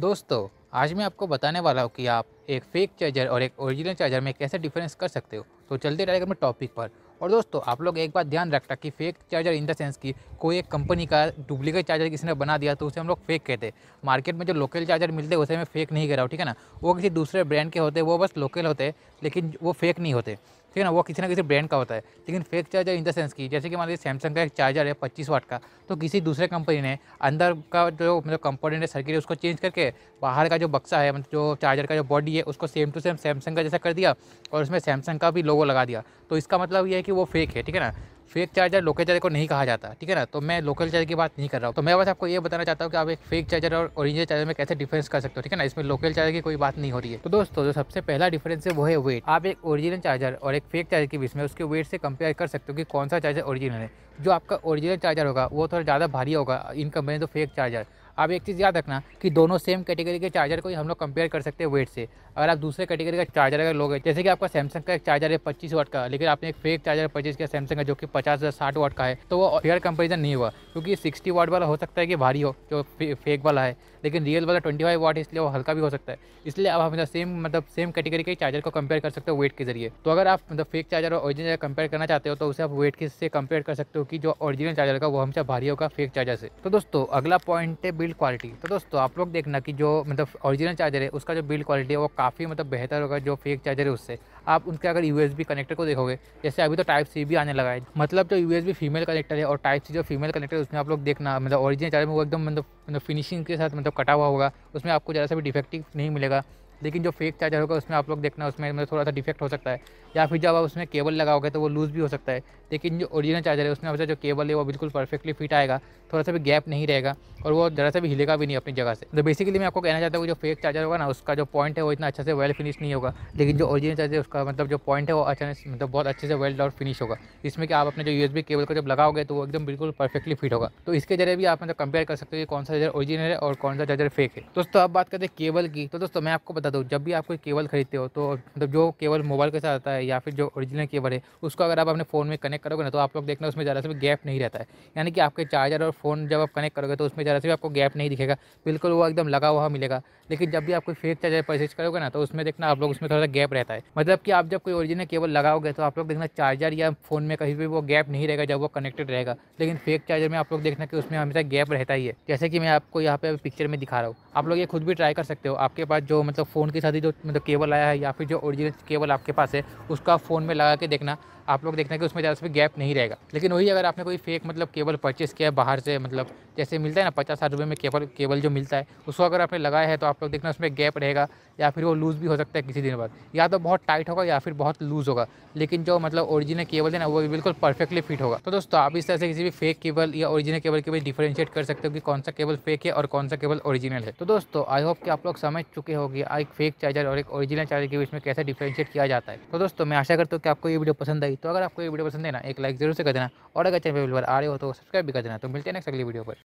दोस्तों आज मैं आपको बताने वाला हूँ कि आप एक फेक चार्जर और एक ओरिजिनल चार्जर में कैसे डिफरेंस कर सकते हो तो चलते रहेगा अपने टॉपिक पर और दोस्तों आप लोग एक बात ध्यान रखना कि fake charger in the sense कि कोई एक कंपनी का डुप्लीकेट चार्जर किसी ने बना दिया तो उसे हम लोग फेक कहते हैं मार्केट में जो लोकल चार्जर मिलते हैं उसे मैं फेक नहीं कह रहा हूँ ठीक है ना वो किसी दूसरे ब्रांड के होते वो बस लोकल होते लेकिन वो फेक नहीं होते ठीक है ना वो किसी ना किसी ब्रांड का होता है लेकिन fake charger in the sense की जैसे कि मान लीजिए सैमसंग का एक चार्जर है पच्चीस वाट का तो किसी दूसरे कंपनी ने अंदर का जो मतलब कंपोनेंट है सर्किट है उसको चेंज करके बाहर का जो बक्सा है मतलब जो चार्जर का जो बॉडी है उसको सेम टू सेम सैमसंग का जैसा कर दिया और उसमें सैमसंग का भी लोगो लगा दिया तो इसका मतलब ये है कि वो फेक है ठीक है ना फेक चार्जर लोकल चार्जर को नहीं कहा जाता ठीक है ना तो मैं लोकल चार्जर की बात नहीं कर रहा हूँ तो मैं बस आपको ये बताना चाहता हूँ कि आप एक फेक चार्जर और ओरिजिनल चार्जर में कैसे डिफरेंस कर सकते हो ठीक है ना इसमें लोकल चार्जर की कोई बात नहीं हो रही है तो दोस्तों जो सबसे पहला डिफरेंस है वो है वेट आप एक ओरिजिनल चार्जर और एक फेक चार्जर के बीच में उसके वेट से कंपेयर कर सकते हो कि कौन सा चार्जर ओरिजिनल है जो आपका ओरिजिनल चार्जर होगा वो थोड़ा ज़्यादा भारी होगा इन कंपनी तो फेक चार्जर आप एक चीज़ याद रखना कि दोनों सेम कैटेगरी के चार्जर को ही हम लोग कंपेयर कर सकते हैं वेट से अगर आप दूसरे कैटेगरी का चार्जर अगर लोगे जैसे कि आपका सैमसंग का एक चार्जर है पच्चीस वाट का लेकिन आपने एक फेक चार्जर परचेज किया सैमसंग का जो कि पचास या साठ वाट का है तो वो फेयर कंपेरिजन नहीं हुआ क्योंकि सिक्सटी वाट वाला हो सकता है कि भारी हो जो फेक वाला है लेकिन रियल वाला ट्वेंटी फाइव वाट इसलिए वो हल्का भी हो सकता है इसलिए आप हमेशा सेम मतलब सेम कैटेगरी के चार्जर को कंपेयर कर सकते हो वेट के जरिए तो अगर आप मतलब फेक चार्जर और ओरिजिनल कंपेयर करना चाहते हो तो उसे आप वेट से कंपेयर कर सकते हो कि जो ओरिजिनल चार्जर का वो हमेशा भारी होगा फेक चार्जर से तो दोस्तों अगला पॉइंट है बिल्ड क्वालिटी तो दोस्तों आप लोग देखना कि जो मतलब ओरिजिनल चार्जर है उसका जो बिल्ड क्वालिटी है वो काफ़ी मतलब बेहतर होगा जो फेक चार्जर है उससे आप उनके अगर यू कनेक्टर को देखोगे जैसे अभी तो टाइप सी भी आने लगा है मतलब जो यू फीमेल कनेक्टर है और टाइप सी जो फीमेल कनेक्टर है उसमें आप लोग देखना मतलब ओरिजिनल चार्जर में वो एकदम मतलब मतलब फिनिशिंग के साथ मतलब कटा हुआ होगा उसमें आपको ज़्यादा से भी डिफेक्टिव नहीं मिलेगा लेकिन जो फेक चार्जर होगा उसमें आप लोग देखना उसमें मतलब थोड़ा सा डिफेक्ट हो सकता है या फिर जब आप उसमें केबल लगाओगे तो वो लूज़ भी हो सकता है लेकिन जो ओरिजिनल चार्जर है उसमें आपका जो केबल है वो बिल्कुल परफेक्टली फिट आएगा थोड़ा सा भी गैप नहीं रहेगा और वो ज़रा सा भी हिलेगा भी नहीं अपनी जगह से तो बेसिकली मैं आपको कहना चाहता हूँ जो फेक चार्जर होगा ना उसका जो पॉइंट है वो इतना अच्छा से वेल फिनिश नहीं होगा लेकिन जो ओरिजिनल चार्जर है उसका मतलब जो पॉइंट है वो अच्छा मतलब बहुत अच्छे से वेल्ड और फिनिश होगा इसमें कि आप अपने जो यूएसबी केबल को जब लगाओगे तो वो एकदम बिल्कुल परफेक्टली फिट होगा तो इसके जरिए भी आप मतलब कंपेयर कर सकते हो कि कौन सा चार्जर ओरिजिनल है और कौन सा चार्जर फेक है दोस्तों अब बात करते हैं केबल की तो दोस्तों मैं आपको बता दूँ जब भी आप कोई केबल खरीदते हो तो मतलब जो केबल मोबाइल के साथ आता है या फिर जो ओरिजिनल केबल है उसको अगर आप अपने फ़ोन में कनेक्ट करोगे ना तो आप लोग देखना उसमें ज़्यादा से भी गैप नहीं रहता है यानी कि आपके चार्जर और फ़ोन जब आप कनेक्ट करोगे तो उसमें ज़्यादा से भी आपको गैप नहीं दिखेगा बिल्कुल वो एकदम लगा हुआ मिलेगा लेकिन जब भी आप कोई फेक चार्जर परचेज करोगे ना तो उसमें देखना आप लोग उसमें थोड़ा सा गैप रहता है मतलब कि आप जब कोई ओरिजिनल केबल लगाओगे तो आप लोग देखना चार्जर या फ़ोन में कहीं भी वो गैप नहीं रहेगा जब वो कनेक्टेड रहेगा लेकिन फेक चार्जर में आप लोग देखना कि उसमें हमेशा गैप रहता ही है जैसे कि मैं आपको यहाँ पे पिक्चर में दिखा रहा हूँ आप लोग ये खुद भी ट्राई कर सकते हो आपके पास जो मतलब फ़ोन फ़ोन के साथ ही जो मतलब केबल आया है या फिर जो ओरिजिनल केबल आपके पास है उसका फ़ोन में लगा के देखना आप लोग देखना कि उसमें ज़्यादा से गैप नहीं रहेगा लेकिन वही अगर आपने कोई फेक मतलब केबल परचेस किया है बाहर से मतलब जैसे मिलता है ना पचास साठ रुपये में केबल केबल जो मिलता है उसको अगर आपने लगाया है तो आप लोग देखना उसमें गैप रहेगा या फिर वो लूज़ भी हो सकता है किसी दिन बाद या तो बहुत टाइट होगा या फिर बहुत लूज़ होगा लेकिन जो मतलब ओरिजिनल केबल है ना वो बिल्कुल परफेक्टली फिट होगा तो दोस्तों आप इस तरह से किसी भी फेक केबल या ओरिजिनल केबल के बीच डिफ्रेंशिएट कर सकते हो कि कौन सा केबल फेक है और कौन सा केबल ओरिजिनल है तो दोस्तों आई होप कि आप लोग समझ चुके हो कि एक फेक चार्जर और एक ओरिजिनल चार्जर के बीच में कैसे डिफ्रेंशिएट किया जाता है तो दोस्तों मैं आशा करता हूँ कि आपको ये वीडियो पसंद आई लगी तो अगर आपको ये वीडियो पसंद है ना एक लाइक जरूर से कर देना और अगर चैनल पर आ रहे हो तो सब्सक्राइब भी कर देना तो मिलते हैं नेक्स्ट अगली वीडियो पर